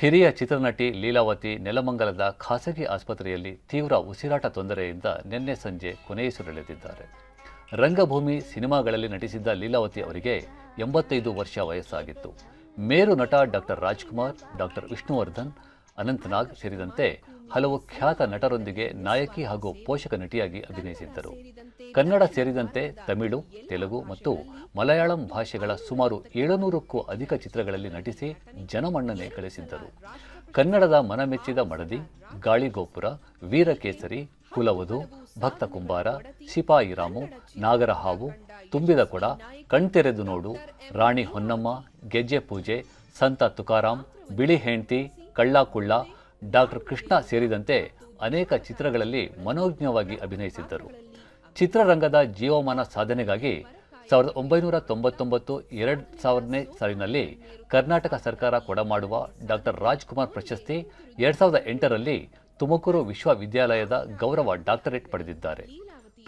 ಹಿರಿಯ ಚಿತ್ರನಟಿ ಲೀಲಾವತಿ ನೆಲಮಂಗಲದ ಖಾಸಗಿ ಆಸ್ಪತ್ರೆಯಲ್ಲಿ ತೀವ್ರ ಉಸಿರಾಟ ತೊಂದರೆಯಿಂದ ನಿನ್ನೆ ಸಂಜೆ ಕೊನೆಯುಸಿರೆಳೆದಿದ್ದಾರೆ ರಂಗಭೂಮಿ ಸಿನಿಮಾಗಳಲ್ಲಿ ನಟಿಸಿದ್ದ ಲೀಲಾವತಿ ಅವರಿಗೆ ಎಂಬತ್ತೈದು ವರ್ಷ ವಯಸ್ಸಾಗಿತ್ತು ಮೇರು ನಟ ಡಾಕ್ಟರ್ ರಾಜ್ಕುಮಾರ್ ಡಾಕ್ಟರ್ ವಿಷ್ಣುವರ್ಧನ್ ಅನಂತನಾಗ್ ಸೇರಿದಂತೆ ಹಲವು ಖ್ಯಾತ ನಟರೊಂದಿಗೆ ನಾಯಕಿ ಹಾಗೂ ಪೋಷಕ ನಟಿಯಾಗಿ ಅಭಿನಯಿಸಿದ್ದರು ಕನ್ನಡ ಸೇರಿದಂತೆ ತಮಿಳು ತೆಲುಗು ಮತ್ತು ಮಲಯಾಳಂ ಭಾಷೆಗಳ ಸುಮಾರು ಏಳುನೂರಕ್ಕೂ ಅಧಿಕ ಚಿತ್ರಗಳಲ್ಲಿ ನಟಿಸಿ ಜನಮನ್ನಣೆ ಗಳಿಸಿದ್ದರು ಕನ್ನಡದ ಮನಮೆಚ್ಚಿದ ಮಡದಿ ಗಾಳಿಗೋಪುರ ವೀರಕೇಸರಿ ಕುಲವಧು ಭಕ್ತ ಕುಂಬಾರ ಶಿಪಾಯಿರಾಮು ನಾಗರಹಾವು ತುಂಬಿದ ಕೊಡ ಕಣ್ತೆರೆದು ನೋಡು ರಾಣಿ ಹೊನ್ನಮ್ಮ ಗೆಜ್ಜೆ ಪೂಜೆ ಸಂತ ತುಕಾರಾಂ ಬಿಳಿ ಹೆಂಡತಿ ಕಳ್ಳ ಡಾಕ್ಟರ್ ಕೃಷ್ಣ ಸೇರಿದಂತೆ ಅನೇಕ ಚಿತ್ರಗಳಲ್ಲಿ ಮನೋಜ್ಞವಾಗಿ ಅಭಿನಯಿಸಿದ್ದರು ಚಿತ್ರರಂಗದ ಜೀವಮಾನ ಸಾಧನೆಗಾಗಿ ಸಾವಿರದ ಒಂಬೈನೂರ ತೊಂಬತ್ತೊಂಬತ್ತು ಎರಡು ಸಾವಿರನೇ ಸಾಲಿನಲ್ಲಿ ಕರ್ನಾಟಕ ಸರ್ಕಾರ ಕೊಡಮಾಡುವ ಡಾಕ್ಟರ್ ರಾಜ್ಕುಮಾರ್ ಪ್ರಶಸ್ತಿ ಎರಡು ಸಾವಿರದ ಎಂಟರಲ್ಲಿ ತುಮಕೂರು ವಿಶ್ವವಿದ್ಯಾಲಯದ ಗೌರವ ಡಾಕ್ಟರೇಟ್ ಪಡೆದಿದ್ದಾರೆ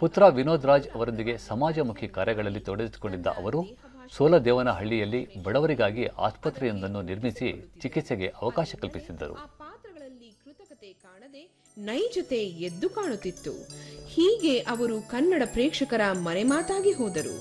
ಪುತ್ರ ವಿನೋದ್ ರಾಜ್ ಅವರೊಂದಿಗೆ ಸಮಾಜಮುಖಿ ಕಾರ್ಯಗಳಲ್ಲಿ ತೊಡಗಿಸಿಕೊಂಡಿದ್ದ ಅವರು ಸೋಲದೇವನಹಳ್ಳಿಯಲ್ಲಿ ಬಡವರಿಗಾಗಿ ಆಸ್ಪತ್ರೆಯೊಂದನ್ನು ನಿರ್ಮಿಸಿ ಚಿಕಿತ್ಸೆಗೆ ಅವಕಾಶ ಕಲ್ಪಿಸಿದ್ದರು ನೈಜತೆ ಎದ್ದು ಕಾಣುತ್ತಿತ್ತು ಹೀಗೆ ಅವರು ಕನ್ನಡ ಪ್ರೇಕ್ಷಕರ ಮನೆಮಾತಾಗಿ ಹೋದರು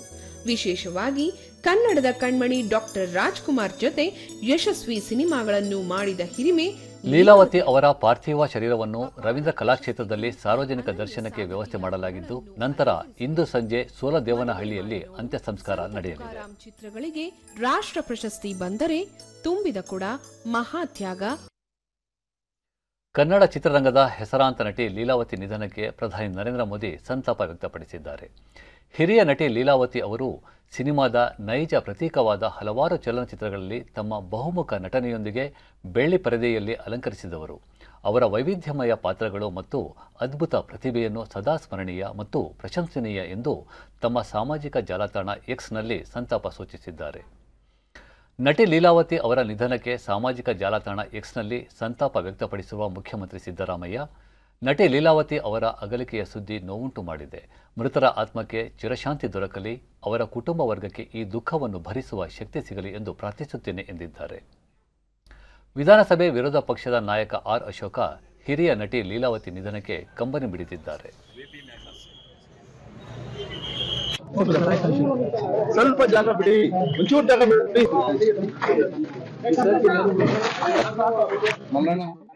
ವಿಶೇಷವಾಗಿ ಕನ್ನಡದ ಕಣ್ಮಣಿ ಡಾಕ್ಟರ್ ರಾಜ್ಕುಮಾರ್ ಜೊತೆ ಯಶಸ್ವಿ ಸಿನಿಮಾಗಳನ್ನು ಮಾಡಿದ ಹಿರಿಮೆ ಲೀಲಾವತಿ ಅವರ ಪಾರ್ಥಿವ ಶರೀರವನ್ನು ರವೀಂದ್ರ ಕಲಾಕ್ಷೇತ್ರದಲ್ಲಿ ಸಾರ್ವಜನಿಕ ದರ್ಶನಕ್ಕೆ ವ್ಯವಸ್ಥೆ ಮಾಡಲಾಗಿದ್ದು ನಂತರ ಇಂದು ಸಂಜೆ ಸೋಲದೇವನಹಳ್ಳಿಯಲ್ಲಿ ಅಂತ್ಯ ಸಂಸ್ಕಾರ ನಡೆಯಲಿದೆ ಚಿತ್ರಗಳಿಗೆ ರಾಷ್ಟ್ರ ಪ್ರಶಸ್ತಿ ಬಂದರೆ ತುಂಬಿದ ಕೂಡ ಮಹಾತ್ಯಾಗ ಕನ್ನಡ ಚಿತ್ರರಂಗದ ಹೆಸರಾಂತ ನಟಿ ಲೀಲಾವತಿ ನಿಧನಕ್ಕೆ ಪ್ರಧಾನಿ ನರೇಂದ್ರ ಮೋದಿ ಸಂತಾಪ ವ್ಯಕ್ತಪಡಿಸಿದ್ದಾರೆ ಹಿರಿಯ ನಟಿ ಲೀಲಾವತಿ ಅವರು ಸಿನಿಮಾದ ನೈಜ ಪ್ರತೀಕವಾದ ಹಲವಾರು ಚಲನಚಿತ್ರಗಳಲ್ಲಿ ತಮ್ಮ ಬಹುಮುಖ ನಟನೆಯೊಂದಿಗೆ ಬೆಳ್ಳಿ ಪರದೆಯಲ್ಲಿ ಅಲಂಕರಿಸಿದವರು ಅವರ ವೈವಿಧ್ಯಮಯ ಪಾತ್ರಗಳು ಮತ್ತು ಅದ್ಭುತ ಪ್ರತಿಭೆಯನ್ನು ಸದಾ ಸ್ಮರಣೀಯ ಮತ್ತು ಪ್ರಶಂಸನೀಯ ಎಂದು ತಮ್ಮ ಸಾಮಾಜಿಕ ಜಾಲತಾಣ ಎಕ್ಸ್ನಲ್ಲಿ ಸಂತಾಪ ಸೂಚಿಸಿದ್ದಾರೆ ನಟಿ ಲೀಲಾವತಿ ಅವರ ನಿಧನಕ್ಕೆ ಸಾಮಾಜಿಕ ಜಾಲತಾಣ ಎಕ್ಸ್ನಲ್ಲಿ ಸಂತಾಪ ವ್ಯಕ್ತಪಡಿಸುವ ಮುಖ್ಯಮಂತ್ರಿ ಸಿದ್ದರಾಮಯ್ಯ ನಟಿ ಲೀಲಾವತಿ ಅವರ ಅಗಲಿಕೆಯ ಸುದ್ದಿ ನೋವುಂಟು ಮಾಡಿದೆ ಮೃತರ ಆತ್ಮಕ್ಕೆ ಚಿರಶಾಂತಿ ದೊರಕಲಿ ಅವರ ಕುಟುಂಬ ವರ್ಗಕ್ಕೆ ಈ ದುಃಖವನ್ನು ಭರಿಸುವ ಶಕ್ತಿ ಸಿಗಲಿ ಎಂದು ಪ್ರಾರ್ಥಿಸುತ್ತೇನೆ ಎಂದಿದ್ದಾರೆ ವಿಧಾನಸಭೆ ವಿರೋಧ ಪಕ್ಷದ ನಾಯಕ ಆರ್ ಅಶೋಕ ಹಿರಿಯ ನಟಿ ಲೀಲಾವತಿ ನಿಧನಕ್ಕೆ ಕಂಬನಿ ಬಿಡಿದಿದ್ದಾರೆ ಸ್ವಲ್ಪ ಜಾಗ ಬಿಡಿ ಒಂಚೂರು ಜಾಗ ಬಿಡಿ